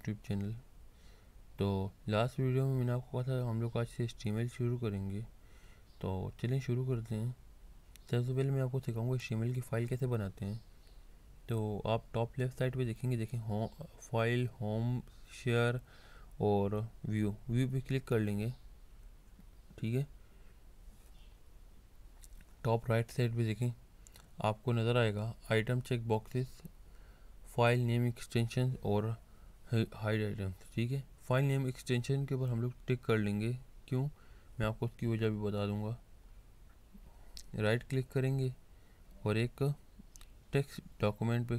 YouTube channel तो last video में मैंने आपको कहा था हम लोग आज से स्टीमेल शुरू करेंगे तो चलें शुरू करते हैं सबसे पहले मैं आपको सिखाऊंगा स्टीमेल की फ़ाइल कैसे बनाते हैं तो आप टॉप लेफ्ट साइड पे देखेंगे देखें होम फाइल होम शेयर और व्यू व्यू पे क्लिक कर लेंगे ठीक है टॉप राइट साइड पर देखें आपको नज़र आएगा item check boxes file name extension और हाइड आइटम तो ठीक है फाइल नेम एक्सटेंशन के ऊपर हम लोग टिक कर लेंगे क्यों मैं आपको उसकी वजह भी बता दूंगा राइट क्लिक करेंगे और एक टेक्स्ट डॉक्यूमेंट पे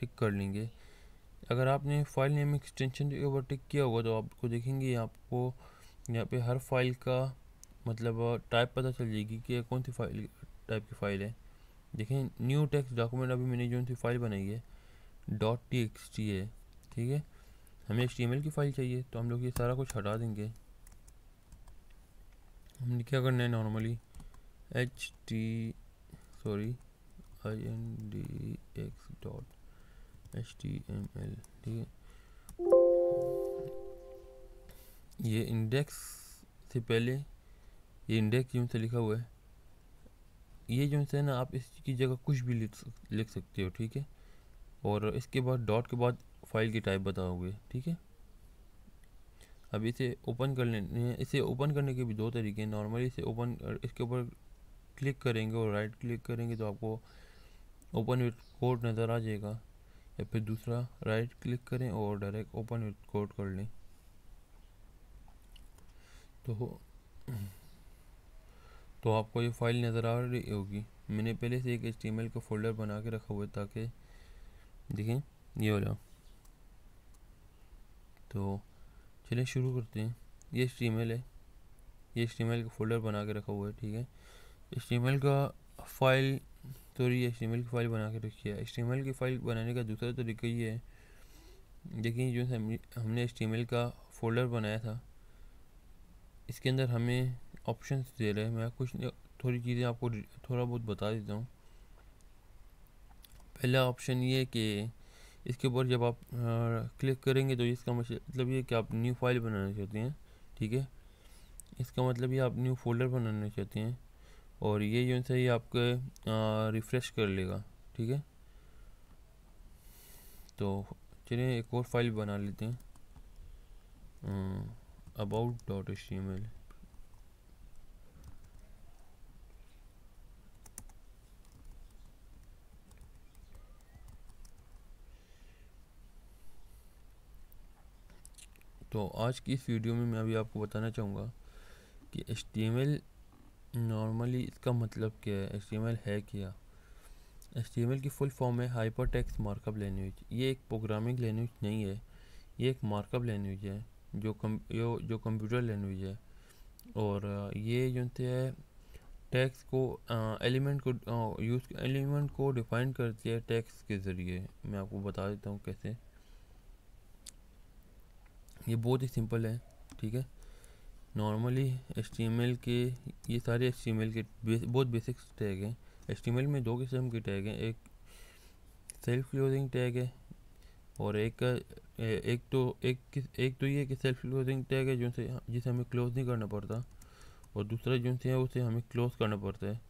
टिक कर लेंगे अगर आपने फाइल नेम एक्सटेंशन के ऊपर टिक किया होगा तो आपको देखेंगे आपको यहाँ पे हर फाइल का मतलब टाइप पता चल जाएगी कि कौन सी फाइल टाइप की फ़ाइल है देखें न्यू टेक्स डॉक्यूमेंट अभी मैंने जो सी फाइल बनाई है डॉट टी एक्स टी है ठीक है हमें एच की फ़ाइल चाहिए तो हम लोग ये सारा कुछ हटा देंगे हमने क्या करना है normally H T sorry I N D X dot H T M L ठीक है ये इंडेक्स से पहले ये इंडेक्स जो से लिखा हुआ है ये जो है ना आप इसकी जगह कुछ भी लिख सकते हो ठीक है और इसके बाद डॉट के बाद फाइल की टाइप बताओगे ठीक है अब इसे ओपन कर लेने इसे ओपन करने के भी दो तरीके हैं नॉर्मली इसे ओपन इसके ऊपर क्लिक करेंगे और राइट क्लिक करेंगे तो आपको ओपन विथ कोड नज़र आ जाएगा या फिर दूसरा राइट क्लिक करें और डायरेक्ट ओपन विथ कोड कर लें तो तो आपको ये फाइल नज़र आ रही होगी मैंने पहले से एक एच का फोल्डर बना के रखा हुआ है ताकि देखें ये हो जाओ तो चलिए शुरू करते हैं ये स्ट्रीमेल है ये स्ट्रीमेल का फोल्डर बना के रखा हुआ है ठीक है स्ट्रीमेल का फाइल सॉरी स्ट्रीमेल की फाइल बना के रखी है स्ट्रीमेल की फाइल बनाने का दूसरा तरीका ये है देखिए जो हमने स्ट्रीमेल का फोल्डर बनाया था इसके अंदर हमें ऑप्शन दे रहे हैं मैं कुछ थोड़ी चीज़ें आपको थोड़ा बहुत बता देता हूँ पहला ऑप्शन ये है कि इसके ऊपर जब आप क्लिक करेंगे तो इसका मतलब ये कि आप न्यू फाइल बनाना चाहते हैं ठीक है इसका मतलब ये आप न्यू फोल्डर बनाना चाहते हैं और ये जो है ये आपके रिफ़्रेश कर लेगा ठीक है तो चलिए एक और फाइल बना लेते हैं about dot H M L तो आज की इस वीडियो में मैं अभी आपको बताना चाहूँगा कि एच नॉर्मली इसका मतलब क्या है एच है क्या एच की फुल फॉर्म है हाइपर टेक्स मार्कअप लैंग्वेज ये एक प्रोग्रामिंग लैंग्वेज नहीं है ये एक मार्कअप लैंग्वेज है जो कम यो, जो कंप्यूटर लैंग्वेज है और ये जो है टैक्स को एलिमेंट को यूज़ एलिमेंट को डिफाइन करती है टैक्स के ज़रिए मैं आपको बता देता हूँ कैसे ये बहुत ही सिंपल है ठीक है नॉर्मली एस के ये सारे एस के बे, बहुत बेसिक टैग हैं एस में दो किस्म के टैग हैं एक सेल्फ क्लोजिंग टैग है और एक एक तो एक एक तो ये कि सेल्फ क्लोजिंग टैग है जिनसे जिसे हमें क्लोज नहीं करना पड़ता और दूसरा जिनसे है उसे हमें क्लोज करना पड़ता है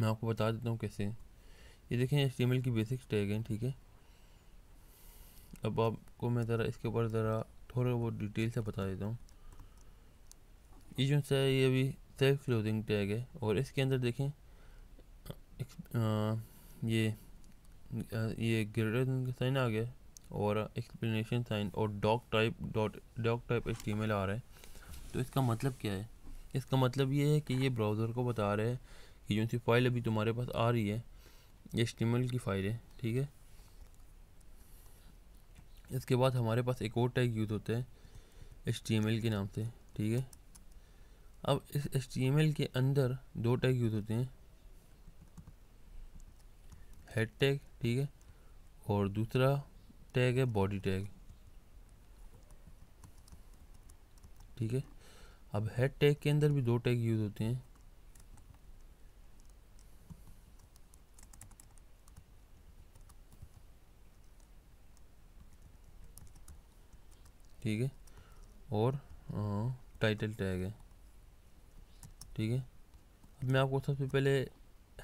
मैं आपको बता देता हूँ कैसे ये देखें एस की बेसिक टैग हैं ठीक है अब आपको मैं ज़रा इसके ऊपर ज़रा थोड़ा बहुत डिटेल से बता देता हूँ ये जो सा ये अभी सेल्फ क्लोजिंग टैग है और इसके अंदर देखें ये ये ग्रेटर साइन आ गया और एक्सप्लेनेशन साइन और doc type dot doc type H आ रहा है तो इसका मतलब क्या है इसका मतलब ये है कि ये ब्राउज़र को बता रहा है कि जो सी फाइल अभी तुम्हारे पास आ रही है ये एच की फ़ाइल है ठीक है इसके बाद हमारे पास एक और टैग यूज़ होता है एच के नाम से ठीक है अब इस एच के अंदर दो टैग यूज़ होते हैं हेड टैग ठीक है और दूसरा टैग है बॉडी टैग ठीक है अब हेड टैग के अंदर भी दो टैग यूज़ होते हैं ठीक है और टाइटल हाँ, टैग है ठीक है अब मैं आपको सबसे पहले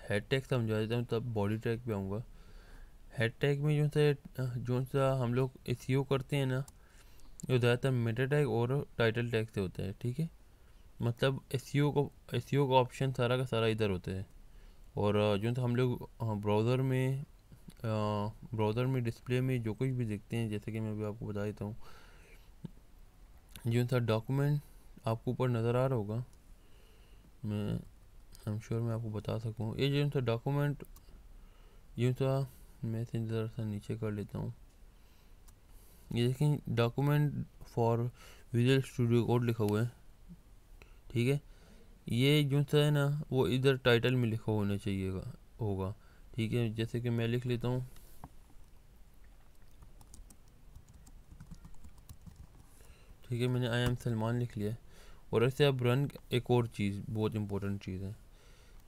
हेड टैग समझा देता हूँ तब बॉडी टैग पे आऊँगा हेड टैग में जो सा जो सा हम लोग एस e करते हैं ना वो ज़्यादातर मेटा टैग और टाइटल टैग से होता है ठीक है मतलब एस e को एस e का ऑप्शन सारा का सारा इधर होता है और जो सा हम लोग ब्राउज़र हाँ, में ब्राउज़र में डिस्प्ले में जो कुछ भी देखते हैं जैसे कि मैं अभी आपको बता देता हूँ जो था डॉक्यूमेंट आपको ऊपर नज़र आ रहा होगा मैं आई एम श्योर मैं आपको बता सकूँ ये जो था डॉक्यूमेंट यूँ था मैं इसे ज़रा सा नीचे कर लेता हूँ ये देखें document for visual studio code लिखा हुआ है ठीक है ये जो था ना वो इधर टाइटल में लिखा होना चाहिएगा होगा ठीक है जैसे कि मैं लिख लेता हूँ ठीक है मैंने आई एम सलमान लिख लिया और ऐसे अब रन एक और चीज़ बहुत इम्पोर्टेंट चीज़ है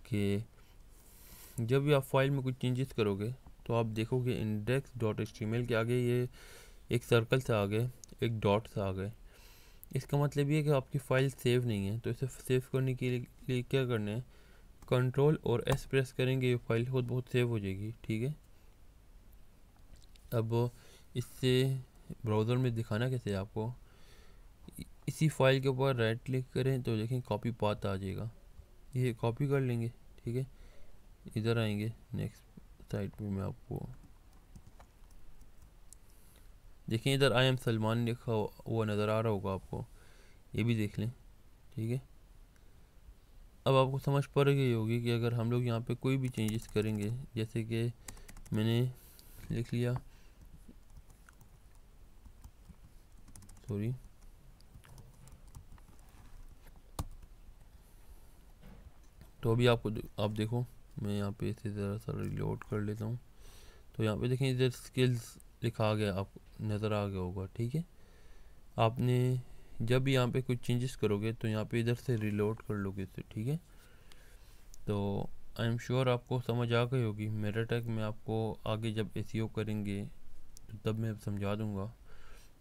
कि जब भी आप फाइल में कुछ चेंजेस करोगे तो आप देखोगे इंडेक्स डॉट एस्टीमेल के आगे ये एक सर्कल से आ गए एक डॉट से आ गए इसका मतलब ये कि आपकी फ़ाइल सेव नहीं है तो इसे सेव करने के लिए क्या करना है कंट्रोल और एस प्रेस करेंगे ये फाइल खुद बहुत सेव हो जाएगी ठीक है अब इससे ब्राउज़र में दिखाना कैसे आपको इसी फाइल के ऊपर राइट क्लिक करें तो देखें कॉपी पाथ आ जाएगा ये कॉपी कर लेंगे ठीक है इधर आएंगे नेक्स्ट साइड पे मैं आपको देखें इधर आई एम सलमान लिखा हुआ नज़र आ रहा होगा आपको ये भी देख लें ठीक है अब आपको समझ पड़ गई होगी कि अगर हम लोग यहाँ पे कोई भी चेंजेस करेंगे जैसे कि मैंने लिख लिया सॉरी तो अभी आपको आप देखो मैं यहाँ पे इसे ज़रा सा रिलोड कर लेता हूँ तो यहाँ पे देखें इधर स्किल्स लिखा गया आप नज़र आ गया होगा ठीक है आपने जब भी यहाँ पे कुछ चेंजेस करोगे तो यहाँ पे इधर से रिलोड कर लोगे इसे ठीक है तो आई एम श्योर आपको समझ आ गई होगी मेरा टैग में आपको आगे जब ए e करेंगे तो तब मैं समझा दूँगा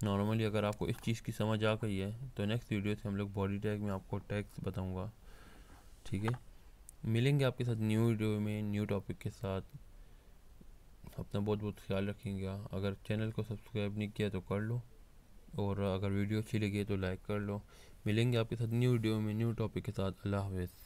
नॉर्मली अगर आपको इस चीज़ की समझ आ गई है तो नेक्स्ट वीडियो से हम लोग बॉडी टैग में आपको टैग्स बताऊँगा ठीक है मिलेंगे आपके साथ न्यू वीडियो में न्यू टॉपिक के साथ अपना बहुत बहुत ख्याल रखेंगे अगर चैनल को सब्सक्राइब नहीं किया तो कर लो और अगर वीडियो अच्छी लगी तो लाइक कर लो मिलेंगे आपके साथ न्यू वीडियो में न्यू टॉपिक के साथ अल्लाह हाफ